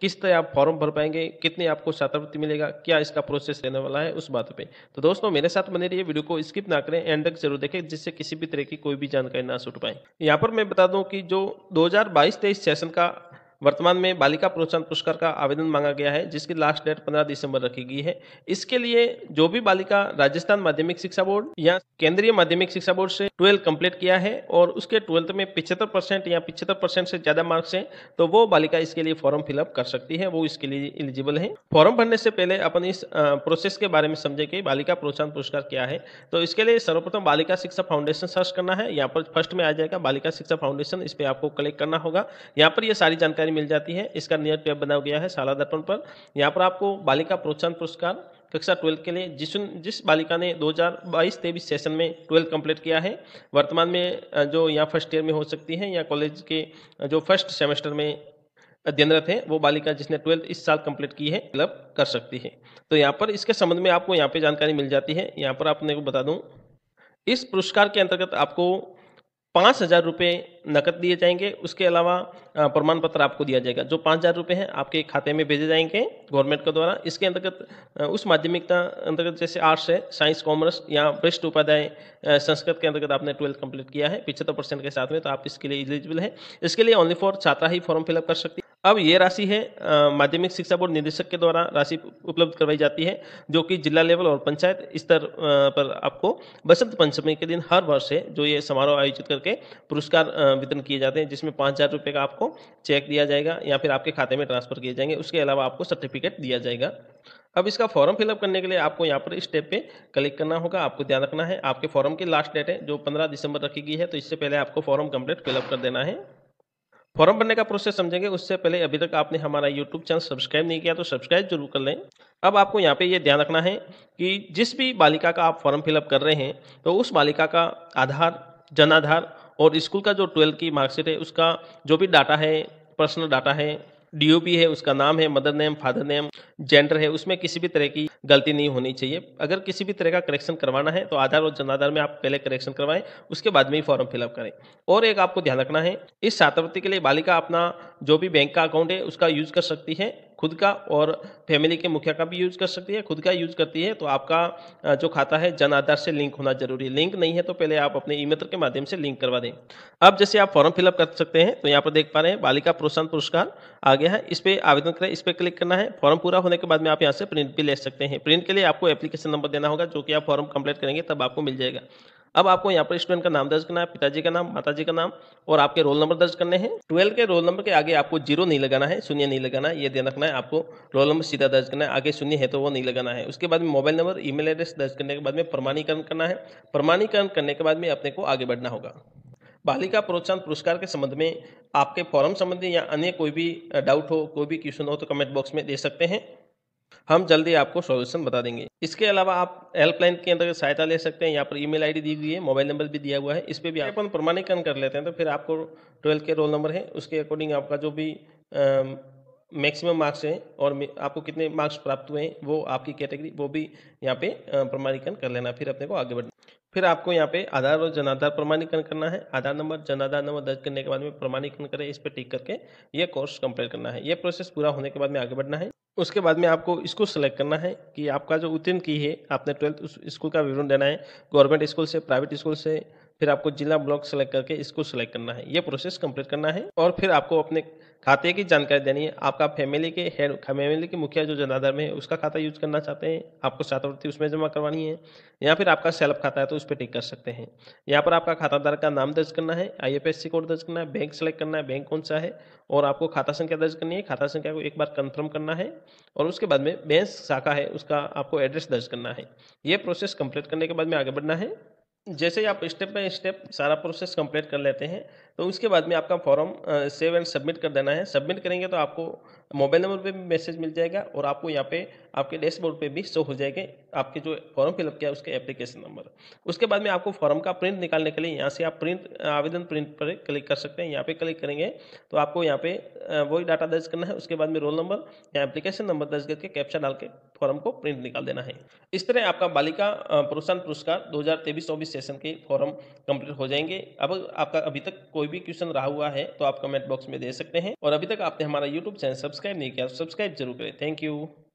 किस तरह आप फॉर्म भर पाएंगे कितने आपको छात्रवृत्ति मिलेगा क्या इसका प्रोसेस रहने वाला है उस बात पे तो दोस्तों मेरे साथ बने रहिए वीडियो को स्किप ना करें एंड तक जरूर देखें जिससे किसी भी तरह की कोई भी जानकारी ना छूट पाए यहाँ पर मैं बता दूं कि जो 2022-23 सेशन का वर्तमान में बालिका प्रोत्साहन पुरस्कार का आवेदन मांगा गया है जिसकी लास्ट डेट 15 दिसंबर रखी गई है इसके लिए जो भी बालिका राजस्थान माध्यमिक शिक्षा बोर्ड या केंद्रीय माध्यमिक शिक्षा बोर्ड से ट्वेल्थ कंप्लीट किया है और उसके ट्वेल्थ में पिछहत्तर परसेंट या पिछहत्तर परसेंट से ज्यादा मार्क्स है तो वो बालिका इसके लिए फॉर्म फिलअप कर सकती है वो इसके लिए एलिजिबल है फॉर्म भरने से पहले अपन इस प्रोसेस के बारे में समझे कि बालिका प्रोत्साहन पुरस्कार क्या है तो इसके लिए सर्वप्रथम बालिका शिक्षा फाउंडेशन सर्च करना है यहाँ पर फर्स्ट में आ जाएगा बालिका शिक्षा फाउंडेशन इस पर आपको कलेक्ट करना होगा यहाँ पर यह सारी जानकारी जानकारी मिल जाती है इसका नियर टैब बना गया है शाला दर्पण पर यहाँ पर आपको बालिका प्रोत्साहन पुरस्कार कक्षा ट्वेल्थ के लिए जिस जिस बालिका ने 2022 हजार सेशन में ट्वेल्थ कंप्लीट किया है वर्तमान में जो यहाँ फर्स्ट ईयर में हो सकती है या कॉलेज के जो फर्स्ट सेमेस्टर में अध्ययनरत है वो बालिका जिसने ट्वेल्थ इस साल कंप्लीट की है क्लब मतलब कर सकती है तो यहाँ पर इसके संबंध में आपको यहाँ पे जानकारी मिल जाती है यहाँ पर आपने को बता दूँ इस पुरस्कार के अंतर्गत आपको पाँच हज़ार रुपये नकद दिए जाएंगे उसके अलावा प्रमाण पत्र आपको दिया जाएगा जो पाँच हज़ार रुपये हैं आपके खाते में भेजे जाएंगे गवर्नमेंट के द्वारा इसके अंतर्गत उस माध्यमिकता अंतर्गत जैसे आर्ट्स है साइंस कॉमर्स या बेस्ट उपाध्याय संस्कृत के अंतर्गत आपने ट्वेल्थ कंप्लीट किया है पिछहत्तर परसेंट के साथ में तो आप इसके लिए एलिजिबल है इसके लिए ओनली फॉर छात्रा ही फॉर्म फिलअप कर सकती है अब ये राशि है माध्यमिक शिक्षा बोर्ड निदेशक के द्वारा राशि उपलब्ध करवाई जाती है जो कि जिला लेवल और पंचायत स्तर पर आपको बसंत पंचमी के दिन हर वर्ष है जो ये समारोह आयोजित करके पुरस्कार वितरण किए जाते हैं जिसमें पाँच हज़ार रुपये का आपको चेक दिया जाएगा या फिर आपके खाते में ट्रांसफर किए जाएंगे उसके अलावा आपको सर्टिफिकेट दिया जाएगा अब इसका फॉर्म फिलअप करने के लिए आपको यहाँ पर स्टेप पे क्लिक करना होगा आपको ध्यान रखना है आपके फॉर्म की लास्ट डेट है जो 15 दिसंबर रखी गई है तो इससे पहले आपको फॉर्म कंप्लीट फिलअप कर देना है फॉर्म भरने का प्रोसेस समझेंगे उससे पहले अभी तक आपने हमारा यूट्यूब चैनल सब्सक्राइब नहीं किया तो सब्सक्राइब जरूर कर लें अब आपको यहाँ पे ये ध्यान रखना है कि जिस भी बालिका का आप फॉर्म फिलअप कर रहे हैं तो उस बालिका का आधार जनाधार और स्कूल का जो ट्वेल्थ की मार्कशीट है उसका जो भी डाटा है पर्सनल डाटा है डीओपी है उसका नाम है mother name father name gender है उसमें किसी भी तरह की गलती नहीं होनी चाहिए अगर किसी भी तरह का करेक्शन करवाना है तो आधार और जन आधार में आप पहले करेक्शन करवाएं उसके बाद में ही फॉर्म फिलअप करें और एक आपको ध्यान रखना है इस छात्रवृत्ति के लिए बालिका अपना जो भी बैंक का अकाउंट है उसका यूज कर सकती है खुद का और फैमिली के मुखिया का भी यूज कर सकती है खुद का यूज करती है तो आपका जो खाता है जन आधार से लिंक होना जरूरी है लिंक नहीं है तो पहले आप अपने ई मित्र के माध्यम से लिंक करवा दें अब जैसे आप फॉर्म फिलअप कर सकते हैं तो यहाँ पर देख पा रहे हैं बालिका प्रोत्साहन पुरस्कार आ गया है इस पर आवेदन करें इस पर क्लिक करना है फॉर्म पूरा होने के बाद में आप यहाँ से प्रिंट भी ले सकते हैं प्रिंट के लिए आपको एप्लीकेशन नंबर देना होगा जो कि आप फॉर्म कंप्लीट करेंगे तब आपको मिल जाएगा अब आपको यहाँ पर स्टूडेंट का नाम दर्ज करना है पिताजी का नाम माताजी का नाम और आपके रोल नंबर दर्ज करने हैं ट्वेल्व के रोल नंबर के आगे आपको जीरो नहीं लगाना है शून्य नहीं लगाना है ये ध्यान रखना है आपको रोल नंबर सीधा दर्ज करना है आगे शून्य है तो वो नहीं लगाना है उसके बाद में मोबाइल नंबर ई एड्रेस दर्ज करने के बाद में प्रमाणीकरण करना है प्रमाणीकरण करने के बाद में अपने को आगे बढ़ना होगा बालिका प्रोत्साहन पुरस्कार के संबंध में आपके फॉर्म संबंधी या अन्य कोई भी डाउट हो कोई भी क्वेश्चन हो तो कमेंट बॉक्स में दे सकते हैं हम जल्दी आपको सॉल्यूशन बता देंगे इसके अलावा आप हेल्पलाइन के अंदर सहायता ले सकते हैं यहाँ पर ईमेल आईडी दी हुई है मोबाइल नंबर भी दिया हुआ है इस पर भी अपन प्रमाणीकरण कर लेते हैं तो फिर आपको ट्वेल्थ के रोल नंबर है उसके अकॉर्डिंग आपका जो भी मैक्सिमम मार्क्स हैं और आपको कितने मार्क्स प्राप्त हुए हैं वो आपकी कैटेगरी वो भी यहाँ पे प्रमाणीकरण कर लेना फिर अपने को आगे बढ़ना फिर आपको यहाँ पे आधार और जनाधार प्रमाणीकरण करना है आधार नंबर जनाधार नंबर दर्ज करने के बाद में प्रमाणीकरण करें इस पर टिक करके ये कोर्स कंप्लीट करना है ये प्रोसेस पूरा होने के बाद में आगे बढ़ना है उसके बाद में आपको इसको सेलेक्ट करना है कि आपका जो उत्तीर्ण की है आपने ट्वेल्थ स्कूल का विवरण देना है गवर्नमेंट स्कूल से प्राइवेट स्कूल से फिर आपको जिला ब्लॉक सेलेक्ट करके इसको सेलेक्ट करना है ये प्रोसेस कंप्लीट करना है और फिर आपको अपने खाते की जानकारी देनी है आपका फैमिली के हेड फैमिली के मुखिया जो जनाधार में है उसका खाता यूज करना चाहते हैं आपको छात्रवृत्ति उसमें जमा करवानी है या फिर आपका सेल्फ खाता है तो उस पर टिक कर सकते हैं यहाँ पर आपका खाताधार का नाम दर्ज करना है आई कोड दर्ज करना है बैंक सेलेक्ट करना है बैंक कौन सा है और आपको खाता संख्या दर्ज करनी है खाता संख्या को एक बार कन्फर्म करना है और उसके बाद में बैंक शाखा है उसका आपको एड्रेस दर्ज करना है ये प्रोसेस कंप्लीट करने के बाद में आगे बढ़ना है जैसे ही आप स्टेप बाय स्टेप सारा प्रोसेस कंप्लीट कर लेते हैं तो उसके बाद में आपका फॉर्म सेव एंड सबमिट कर देना है सबमिट करेंगे तो आपको मोबाइल नंबर पे भी मैसेज मिल जाएगा और आपको यहाँ पे आपके डैशबोर्ड पे भी शो हो जाएंगे आपके जो फॉर्म फिलअप किया है उसके एप्लीकेशन नंबर उसके बाद में आपको फॉर्म का प्रिंट निकालने के लिए यहाँ से आप प्रिंट आवेदन प्रिंट पर क्लिक कर सकते हैं यहाँ पे क्लिक करेंगे तो आपको यहाँ पे वही डाटा दर्ज करना है उसके बाद में रोल नंबर या एप्लीकेशन नंबर दर्ज करके कैप्शन डाल के फॉर्म को प्रिंट निकाल देना है इस तरह आपका बालिका प्रोत्साहन पुरस्कार दो हज़ार सेशन के फॉर्म कंप्लीट हो जाएंगे अब आपका अभी तक कोई भी क्वेश्चन रहा हुआ है तो आप कमेंट बॉक्स में दे सकते हैं और अभी तक आपने हमारा यूट्यूब चैनल सब्सक्राइब सब्सक्राइब नहीं किया तो सब्सक्राइब जरूर करें थैंक यू